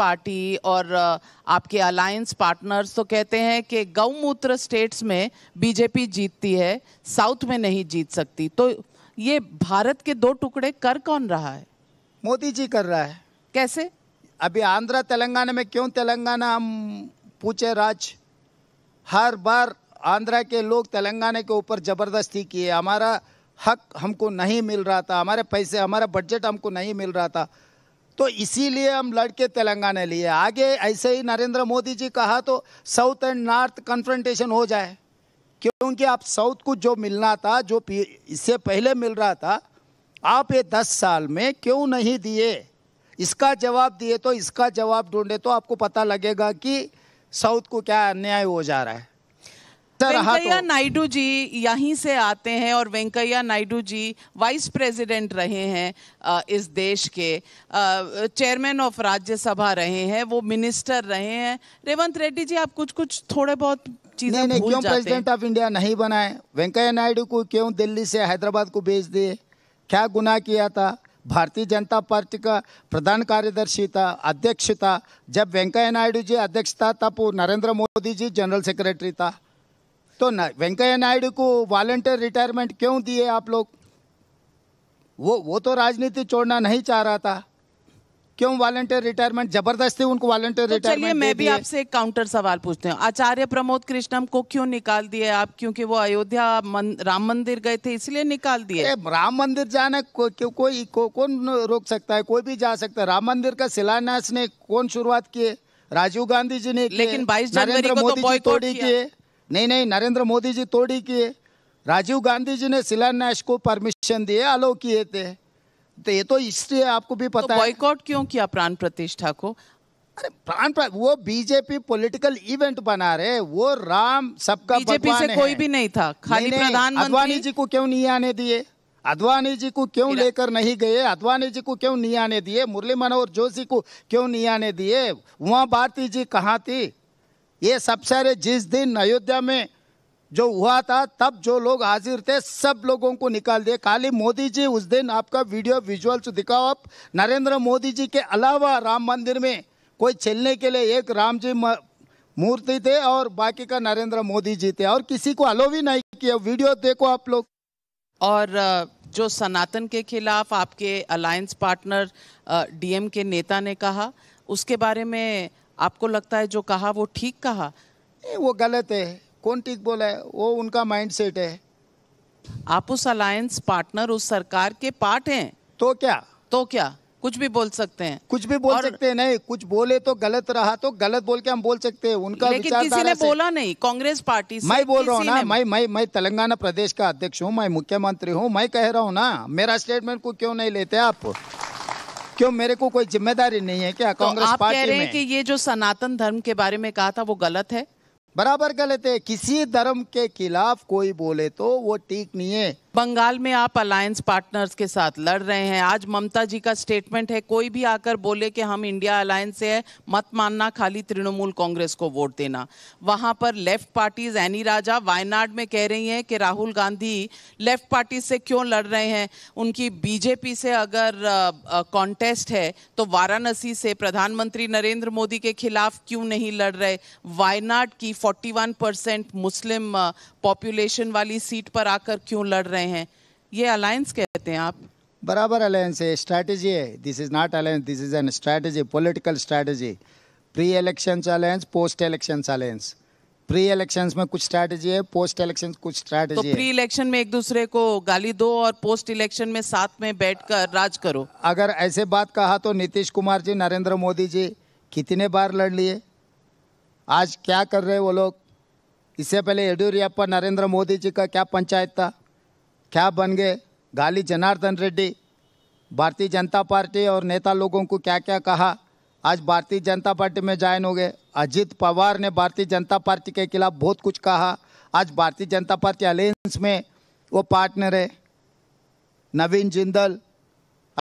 party और आपके alliance partners तो कहते हैं कि गौमूत्र स्टेट्स में बीजेपी जीतती है साउथ में नहीं जीत सकती तो ये भारत के दो टुकड़े कर कौन रहा है मोदी जी कर रहा है कैसे अभी आंध्र तेलंगाना में क्यों तेलंगाना हम पूछे राज हर बार आंध्रा के लोग तेलंगाना के ऊपर ज़बरदस्ती किए हमारा हक हमको नहीं मिल रहा था हमारे पैसे हमारा बजट हमको नहीं मिल रहा था तो इसीलिए हम लड़के तेलंगाना लिए आगे ऐसे ही नरेंद्र मोदी जी कहा तो साउथ एंड नॉर्थ कन्फ्रंटेशन हो जाए क्योंकि आप साउथ को जो मिलना था जो इससे पहले मिल रहा था आप ये दस साल में क्यों नहीं दिए इसका जवाब दिए तो इसका जवाब ढूंढे तो आपको पता लगेगा कि साउथ को क्या अन्याय हो जा रहा है लगता रहा तो- वेंकैया नायडू जी यहीं से आते हैं और वेंकैया नायडू जी वाइस प्रेसिडेंट रहे हैं इस देश के चेयरमैन ऑफ राज्यसभा रहे हैं वो मिनिस्टर रहे हैं रेवंत रेड्डी जी आप कुछ कुछ थोड़े बहुत चीजें नहीं, नहीं, क्यों प्रेसिडेंट ऑफ इंडिया नहीं बनाए वेंकैया नायडू को क्यों दिल्ली से हैदराबाद को भेज दिए क्या गुनाह किया था भारतीय जनता पार्टी का प्रधान कार्यदर्शी था अध्यक्ष था जब वेंकैया नायडू जी अध्यक्ष था तब नरेंद्र मोदी जी जनरल सेक्रेटरी था तो वेंकैया नायडू को वॉलंटियर रिटायरमेंट क्यों दिए आप लोग वो वो तो राजनीति छोड़ना नहीं चाह रहा था क्यों वॉलंटियर रिटायरमेंट जबरदस्ती उनको वॉलंटियर तो रिटायरमेंट चलिए मैं भी आपसे एक काउंटर सवाल पूछते हैं आचार्य प्रमोद कृष्णम को क्यों निकाल दिए आप क्योंकि वो अयोध्या मन, राम मंदिर गए थे इसलिए निकाल दिए राम मंदिर जाना को, को, कोई को, कौन रोक सकता है कोई भी जा सकता है राम मंदिर का शिलान्यास ने कौन शुरुआत किए राजीव गांधी जी ने लेकिन बाईस जनवरी को तो बॉयकॉट किए नहीं नहीं नरेंद्र मोदी जी तोड़ी किए राजीव गांधी जी ने शिलान्यास को परमिशन दिए अलो किए थे तो ये तो इसलिए आपको भी तो पता तो बॉयकॉट क्यों किया प्राण प्रतिष्ठा को अरे प्राण वो बीजेपी पॉलिटिकल इवेंट बना रहे वो राम सबका बीजेपी से कोई भी नहीं था खाली प्रधानमंत्री अडवाणी जी को क्यों नहीं आने दिए अडवाणी जी को क्यों लेकर नहीं गए अडवाणी जी को क्यों नहीं आने दिए मुरली मनोहर जोशी को क्यों नहीं आने दिए वहां भारती जी कहाँ थी ये सब सारे जिस दिन अयोध्या में जो हुआ था तब जो लोग हाजिर थे सब लोगों को निकाल दिए खाली मोदी जी उस दिन आपका वीडियो विजुअल्स दिखाओ आप नरेंद्र मोदी जी के अलावा राम मंदिर में कोई चलने के लिए एक राम जी मूर्ति थे और बाकी का नरेंद्र मोदी जी थे और किसी को अलो भी नहीं किया वीडियो देखो आप लोग और जो सनातन के खिलाफ आपके अलायंस पार्टनर डीएम के नेता ने कहा उसके बारे में आपको लगता है जो कहा वो ठीक कहा वो गलत है कौन ठीक बोला है वो उनका माइंड सेट है आप उस अलायंस पार्टनर उस सरकार के पार्ट हैं तो क्या तो क्या कुछ भी बोल सकते हैं कुछ भी बोल और... सकते हैं नहीं कुछ बोले तो गलत रहा तो गलत बोल के हम बोल सकते हैं उनका लेकिन किसी ने बोला नहीं कांग्रेस पार्टी से मैं बोल रहा हूँ ना मैं मैं मैं तेलंगाना प्रदेश का अध्यक्ष हूँ मैं मुख्यमंत्री हूँ मैं कह रहा हूँ ना मेरा स्टेटमेंट को क्यों नहीं लेते आप क्यों मेरे को कोई जिम्मेदारी नहीं है क्या तो कांग्रेस तो पार्टी कह रहे हैं कि ये जो सनातन धर्म के बारे में कहा था वो गलत है बराबर गलत है किसी धर्म के खिलाफ कोई बोले तो वो ठीक नहीं है बंगाल में आप अलायंस पार्टनर्स के साथ लड़ रहे हैं आज ममता जी का स्टेटमेंट है कोई भी आकर बोले कि हम इंडिया अलायंस से है मत मानना खाली तृणमूल कांग्रेस को वोट देना वहां पर लेफ्ट पार्टीज एनी राजा वायनाड में कह रही हैं कि राहुल गांधी लेफ्ट पार्टी से क्यों लड़ रहे हैं उनकी बीजेपी से अगर कॉन्टेस्ट है तो वाराणसी से प्रधानमंत्री नरेंद्र मोदी के खिलाफ क्यों नहीं लड़ रहे वायनाड की फोर्टी परसेंट मुस्लिम पॉपुलेशन वाली सीट पर आकर क्यों लड़ रहे रहे हैं ये अलायंस कहते हैं आप बराबर अलायंस है स्ट्रैटेजी है this is not alliance this is an strategy political strategy pre elections alliance post elections alliance pre elections में कुछ स्ट्रैटेजी है पोस्ट इलेक्शंस कुछ स्ट्रैटेजी तो प्री इलेक्शन में एक दूसरे को गाली दो और पोस्ट इलेक्शन में साथ में बैठकर राज करो अगर ऐसे बात कहा तो नीतीश कुमार जी नरेंद्र मोदी जी कितने बार लड़ लिए आज क्या कर रहे वो लोग इससे पहले येडियुरप्पा नरेंद्र मोदी जी का क्या पंचायत था क्या बन गए गाली जनार्दन रेड्डी भारतीय जनता पार्टी और नेता लोगों को क्या क्या कहा आज भारतीय जनता पार्टी में ज्वाइन हो गए अजीत पवार ने भारतीय जनता पार्टी के खिलाफ बहुत कुछ कहा आज भारतीय जनता पार्टी अलायंस में वो पार्टनर है नवीन जिंदल